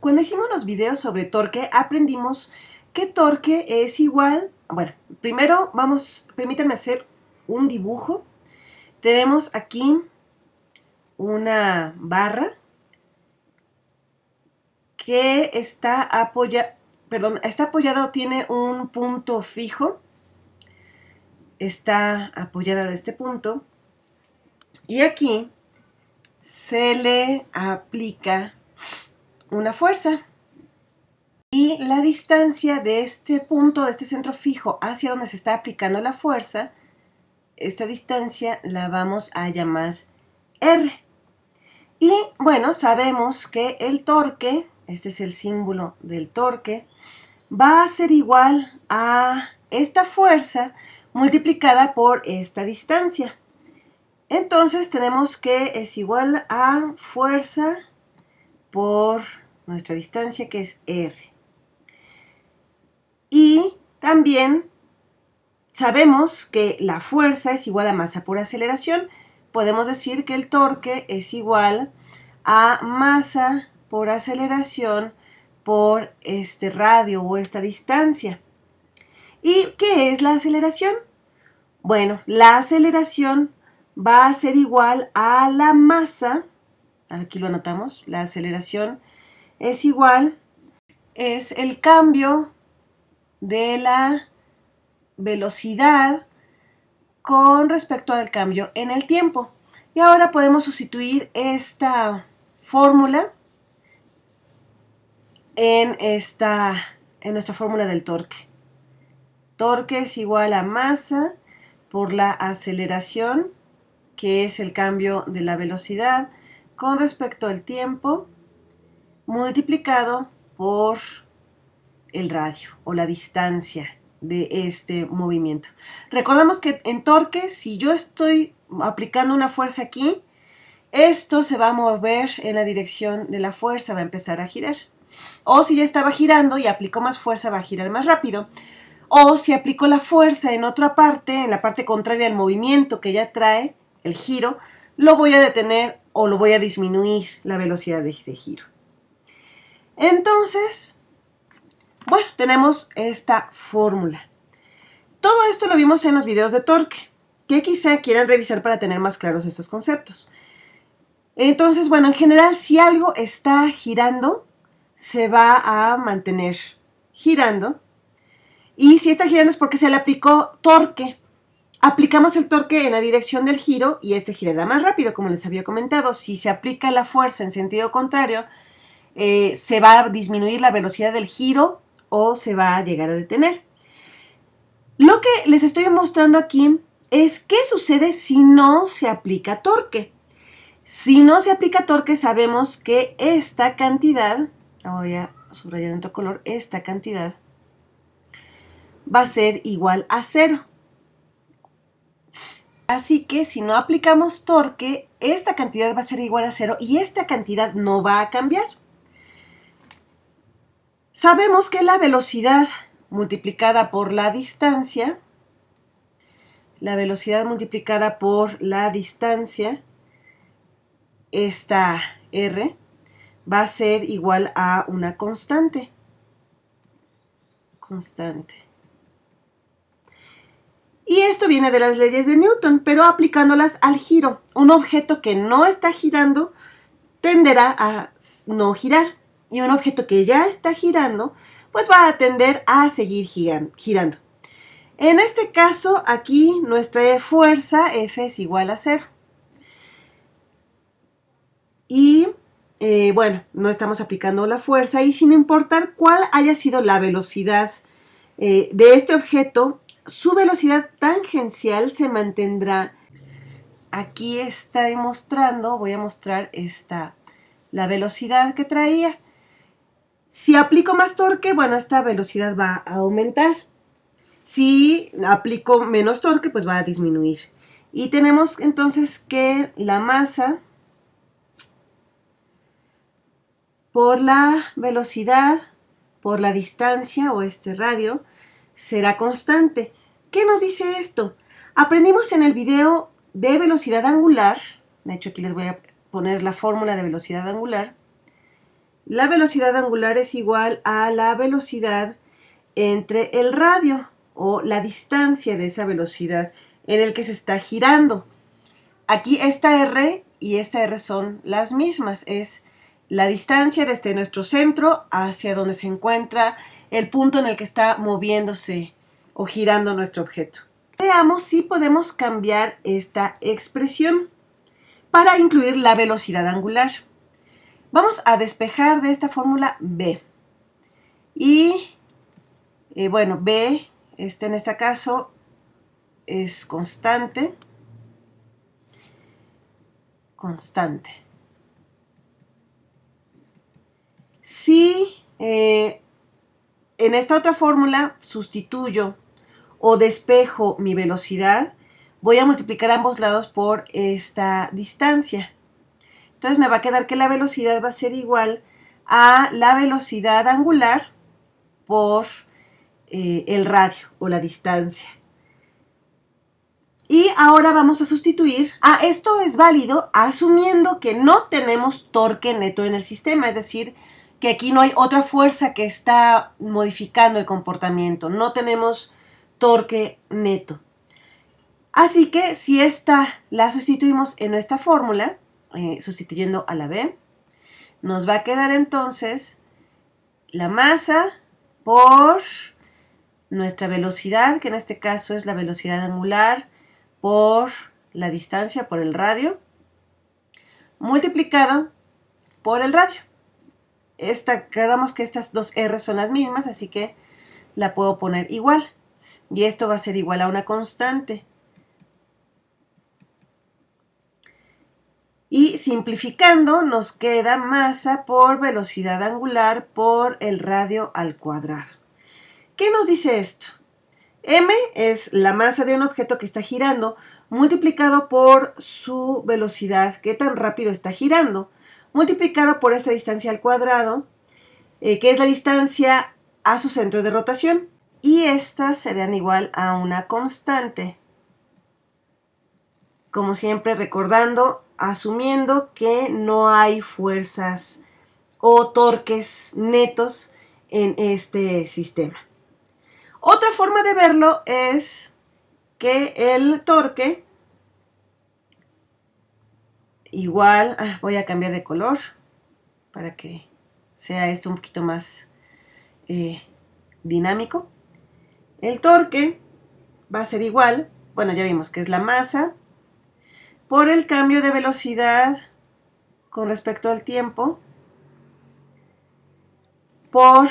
Cuando hicimos los videos sobre torque, aprendimos que torque es igual... Bueno, primero vamos, permítanme hacer un dibujo. Tenemos aquí una barra que está apoyada, perdón, está apoyada o tiene un punto fijo. Está apoyada de este punto. Y aquí se le aplica una fuerza. Y la distancia de este punto, de este centro fijo, hacia donde se está aplicando la fuerza, esta distancia la vamos a llamar R. Y bueno, sabemos que el torque, este es el símbolo del torque, va a ser igual a esta fuerza multiplicada por esta distancia. Entonces tenemos que es igual a fuerza por nuestra distancia que es R. Y también sabemos que la fuerza es igual a masa por aceleración. Podemos decir que el torque es igual a masa por aceleración por este radio o esta distancia. ¿Y qué es la aceleración? Bueno, la aceleración va a ser igual a la masa, aquí lo anotamos, la aceleración es igual, es el cambio de la velocidad con respecto al cambio en el tiempo. Y ahora podemos sustituir esta fórmula en, esta, en nuestra fórmula del torque. Torque es igual a masa por la aceleración, que es el cambio de la velocidad, con respecto al tiempo, multiplicado por el radio o la distancia de este movimiento. Recordamos que en torque, si yo estoy aplicando una fuerza aquí, esto se va a mover en la dirección de la fuerza, va a empezar a girar. O si ya estaba girando y aplicó más fuerza, va a girar más rápido. O si aplicó la fuerza en otra parte, en la parte contraria al movimiento que ya trae el giro, lo voy a detener o lo voy a disminuir la velocidad de este giro. Entonces, bueno, tenemos esta fórmula. Todo esto lo vimos en los videos de torque, que quizá quieran revisar para tener más claros estos conceptos. Entonces, bueno, en general, si algo está girando, se va a mantener girando. Y si está girando es porque se le aplicó torque. Aplicamos el torque en la dirección del giro y este girará más rápido, como les había comentado. Si se aplica la fuerza en sentido contrario, eh, se va a disminuir la velocidad del giro o se va a llegar a detener. Lo que les estoy mostrando aquí es qué sucede si no se aplica torque. Si no se aplica torque, sabemos que esta cantidad, voy a subrayar en otro color, esta cantidad va a ser igual a cero. Así que si no aplicamos torque, esta cantidad va a ser igual a cero y esta cantidad no va a cambiar. Sabemos que la velocidad multiplicada por la distancia, la velocidad multiplicada por la distancia, esta r, va a ser igual a una constante. Constante. Y esto viene de las leyes de Newton, pero aplicándolas al giro. Un objeto que no está girando tenderá a no girar y un objeto que ya está girando, pues va a tender a seguir girando. En este caso, aquí nuestra fuerza F es igual a 0. Y eh, bueno, no estamos aplicando la fuerza y sin importar cuál haya sido la velocidad eh, de este objeto, su velocidad tangencial se mantendrá. Aquí estoy mostrando, voy a mostrar esta, la velocidad que traía. Si aplico más torque, bueno, esta velocidad va a aumentar. Si aplico menos torque, pues va a disminuir. Y tenemos entonces que la masa por la velocidad, por la distancia o este radio, será constante. ¿Qué nos dice esto? Aprendimos en el video de velocidad angular, de hecho aquí les voy a poner la fórmula de velocidad angular, la velocidad angular es igual a la velocidad entre el radio o la distancia de esa velocidad en el que se está girando. Aquí esta R y esta R son las mismas, es la distancia desde nuestro centro hacia donde se encuentra el punto en el que está moviéndose o girando nuestro objeto. Veamos si podemos cambiar esta expresión para incluir la velocidad angular. Vamos a despejar de esta fórmula B. Y eh, bueno, B, este, en este caso, es constante. Constante. Si eh, en esta otra fórmula sustituyo o despejo mi velocidad, voy a multiplicar ambos lados por esta distancia. Entonces me va a quedar que la velocidad va a ser igual a la velocidad angular por eh, el radio o la distancia. Y ahora vamos a sustituir. Ah, esto es válido asumiendo que no tenemos torque neto en el sistema, es decir, que aquí no hay otra fuerza que está modificando el comportamiento, no tenemos torque neto. Así que si esta la sustituimos en nuestra fórmula, eh, sustituyendo a la B. Nos va a quedar entonces la masa por nuestra velocidad, que en este caso es la velocidad angular, por la distancia, por el radio, multiplicado por el radio. Esta, creamos que estas dos R son las mismas, así que la puedo poner igual. Y esto va a ser igual a una constante. Y simplificando nos queda masa por velocidad angular por el radio al cuadrado. ¿Qué nos dice esto? M es la masa de un objeto que está girando multiplicado por su velocidad, qué tan rápido está girando, multiplicado por esta distancia al cuadrado, eh, que es la distancia a su centro de rotación. Y estas serían igual a una constante. Como siempre recordando, asumiendo que no hay fuerzas o torques netos en este sistema. Otra forma de verlo es que el torque igual, ah, voy a cambiar de color para que sea esto un poquito más eh, dinámico. El torque va a ser igual, bueno ya vimos que es la masa por el cambio de velocidad con respecto al tiempo, por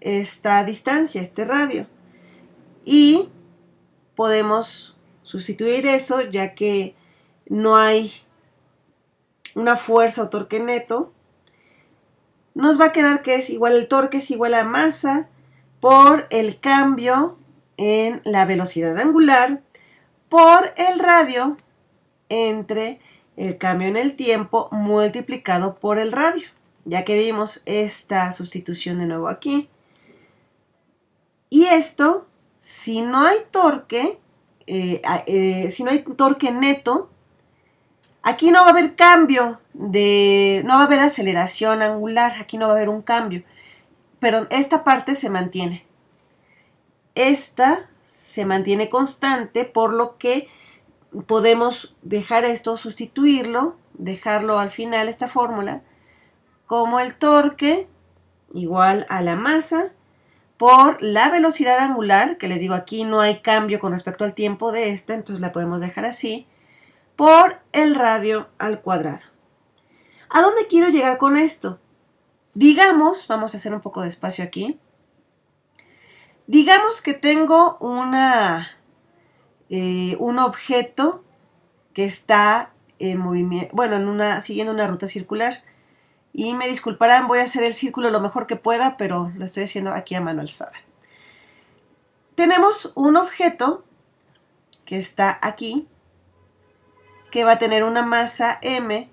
esta distancia, este radio. Y podemos sustituir eso ya que no hay una fuerza o torque neto. Nos va a quedar que es igual, el torque es igual a masa por el cambio en la velocidad angular por el radio entre el cambio en el tiempo multiplicado por el radio, ya que vimos esta sustitución de nuevo aquí. Y esto, si no hay torque, eh, eh, si no hay torque neto, aquí no va a haber cambio de, no va a haber aceleración angular, aquí no va a haber un cambio. Pero esta parte se mantiene. Esta se mantiene constante, por lo que podemos dejar esto, sustituirlo, dejarlo al final, esta fórmula, como el torque igual a la masa por la velocidad angular, que les digo aquí no hay cambio con respecto al tiempo de esta, entonces la podemos dejar así, por el radio al cuadrado. ¿A dónde quiero llegar con esto? Digamos, vamos a hacer un poco de espacio aquí, digamos que tengo una eh, un objeto que está en movimiento, bueno, en una, siguiendo una ruta circular. Y me disculparán, voy a hacer el círculo lo mejor que pueda, pero lo estoy haciendo aquí a mano alzada. Tenemos un objeto que está aquí, que va a tener una masa m.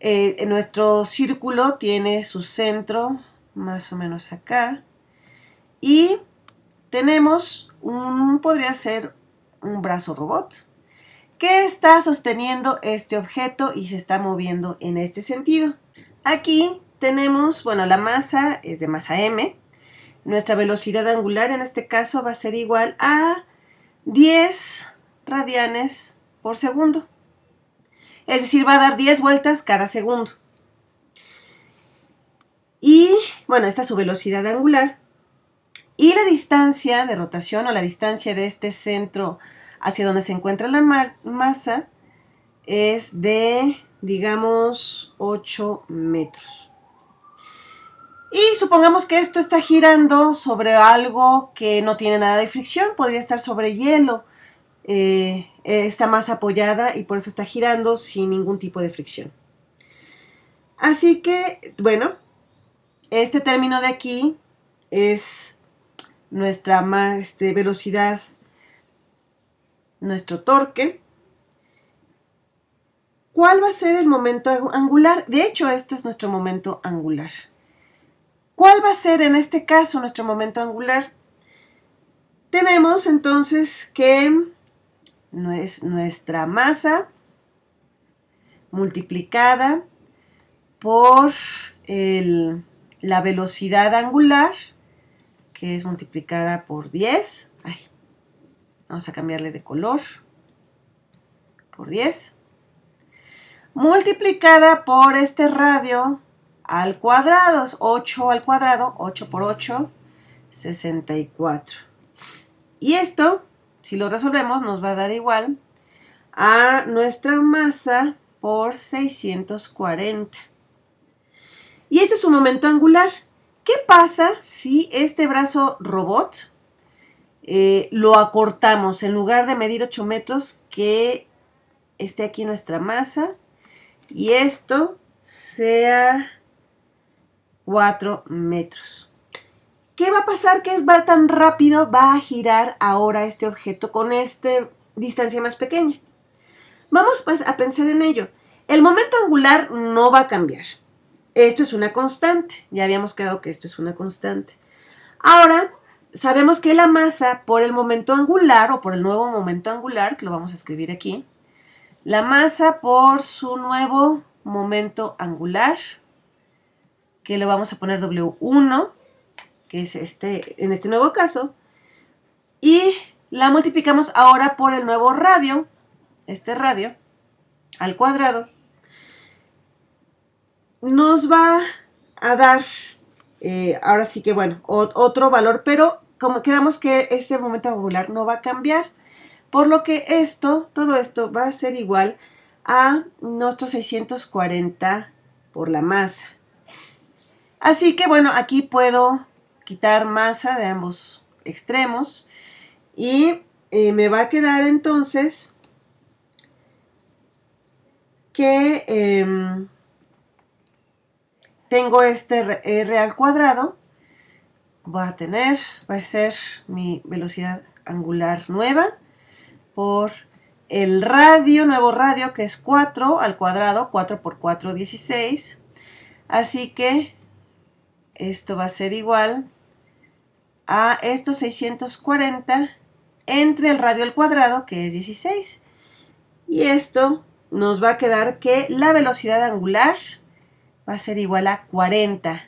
Eh, nuestro círculo tiene su centro más o menos acá. Y tenemos un, podría ser un brazo robot que está sosteniendo este objeto y se está moviendo en este sentido. Aquí tenemos, bueno, la masa es de masa m. Nuestra velocidad angular en este caso va a ser igual a 10 radianes por segundo. Es decir, va a dar 10 vueltas cada segundo. Y bueno, esta es su velocidad angular. Y la distancia de rotación o la distancia de este centro hacia donde se encuentra la masa es de, digamos, 8 metros. Y supongamos que esto está girando sobre algo que no tiene nada de fricción, podría estar sobre hielo. Eh, eh, está más apoyada y por eso está girando sin ningún tipo de fricción. Así que, bueno, este término de aquí es nuestra este, velocidad, nuestro torque. ¿Cuál va a ser el momento angular? De hecho, este es nuestro momento angular. ¿Cuál va a ser en este caso nuestro momento angular? Tenemos entonces que nuestra masa multiplicada por la velocidad angular que es multiplicada por 10. vamos a cambiarle de color. Por 10. Multiplicada por este radio al cuadrado. 8 al cuadrado. 8 por 8. 64. Y esto, si lo resolvemos, nos va a dar igual a nuestra masa por 640. Y ese es su momento angular. ¿Qué pasa si este brazo robot eh, lo acortamos en lugar de medir 8 metros que esté aquí nuestra masa y esto sea 4 metros? ¿Qué va a pasar? Que va tan rápido, va a girar ahora este objeto con esta distancia más pequeña. Vamos pues, a pensar en ello. El momento angular no va a cambiar. Esto es una constante, ya habíamos quedado que esto es una constante. Ahora, sabemos que la masa por el momento angular o por el nuevo momento angular, que lo vamos a escribir aquí, la masa por su nuevo momento angular, que lo vamos a poner W1, que es este, en este nuevo caso, y la multiplicamos ahora por el nuevo radio, este radio, al cuadrado, nos va a dar, eh, ahora sí que bueno, otro valor, pero como quedamos que ese momento angular no va a cambiar, por lo que esto, todo esto va a ser igual a nuestro 640 por la masa. Así que bueno, aquí puedo quitar masa de ambos extremos y eh, me va a quedar entonces que... Em, tengo este r eh, al cuadrado, va a tener, va a ser mi velocidad angular nueva por el radio, nuevo radio, que es 4 al cuadrado, 4 por 4, 16. Así que esto va a ser igual a estos 640 entre el radio al cuadrado, que es 16. Y esto nos va a quedar que la velocidad angular va a ser igual a 40.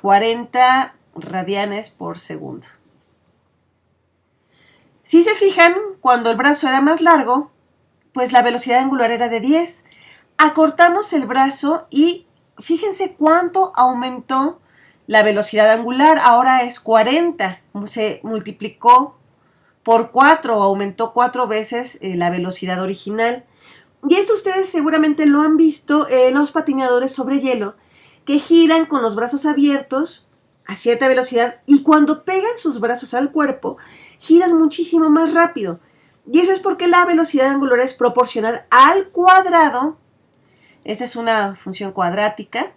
40 radianes por segundo. Si se fijan, cuando el brazo era más largo, pues la velocidad angular era de 10. Acortamos el brazo y fíjense cuánto aumentó la velocidad angular. Ahora es 40. Se multiplicó por 4, aumentó 4 veces eh, la velocidad original. Y esto ustedes seguramente lo han visto en los patinadores sobre hielo, que giran con los brazos abiertos a cierta velocidad y cuando pegan sus brazos al cuerpo, giran muchísimo más rápido. Y eso es porque la velocidad angular es proporcional al cuadrado, esta es una función cuadrática,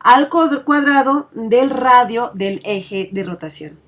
al cuadrado del radio del eje de rotación.